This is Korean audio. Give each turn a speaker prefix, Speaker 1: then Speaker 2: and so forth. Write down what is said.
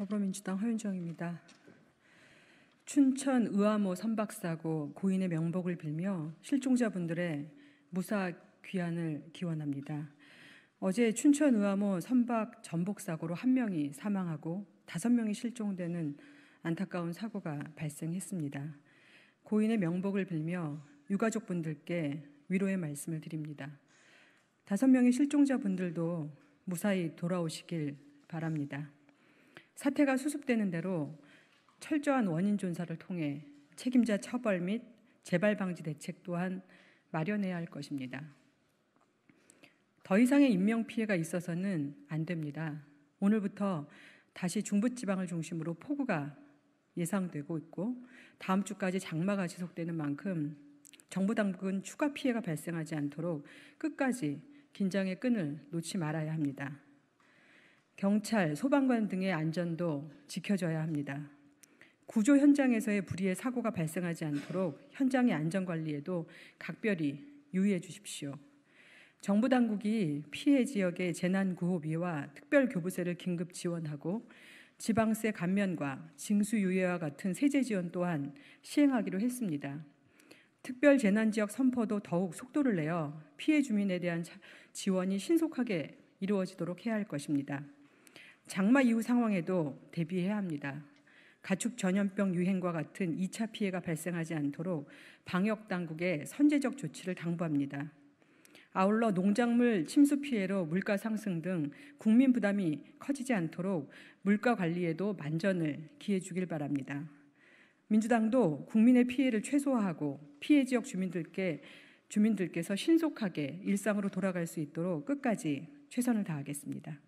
Speaker 1: 더불어민주당 허윤정입니다. 춘천 의암호 선박사고 고인의 명복을 빌며 실종자분들의 무사 귀환을 기원합니다. 어제 춘천 의암호 선박 전복 사고로 한 명이 사망하고 다섯 명이 실종되는 안타까운 사고가 발생했습니다. 고인의 명복을 빌며 유가족분들께 위로의 말씀을 드립니다. 다섯 명의 실종자분들도 무사히 돌아오시길 바랍니다. 사태가 수습되는 대로 철저한 원인 조사를 통해 책임자 처벌 및 재발 방지 대책 또한 마련해야 할 것입니다. 더 이상의 인명 피해가 있어서는 안 됩니다. 오늘부터 다시 중부 지방을 중심으로 폭우가 예상되고 있고 다음 주까지 장마가 지속되는 만큼 정부 당국은 추가 피해가 발생하지 않도록 끝까지 긴장의 끈을 놓지 말아야 합니다. 경찰, 소방관 등의 안전도 지켜줘야 합니다. 구조 현장에서의 불의의 사고가 발생하지 않도록 현장의 안전 관리에도 각별히 유의해 주십시오. 정부 당국이 피해 지역의 재난 구호비와 특별 교부세를 긴급 지원하고 지방세 감면과 징수 유예와 같은 세제 지원 또한 시행하기로 했습니다. 특별 재난 지역 선포도 더욱 속도를 내어 피해 주민에 대한 지원이 신속하게 이루어지도록 해야 할 것입니다. 장마 이후 상황에도 대비해야 합니다. 가축 전염병 유행과 같은 2차 피해가 발생하지 않도록 방역 당국에 선제적 조치를 당부합니다. 아울러 농작물 침수 피해로 물가 상승 등 국민 부담이 커지지 않도록 물가 관리에도 만전을 기해 주길 바랍니다. 민주당도 국민의 피해를 최소화하고 피해 지역 주민들께 주민들께서 신속하게 일상으로 돌아갈 수 있도록 끝까지 최선을 다하겠습니다.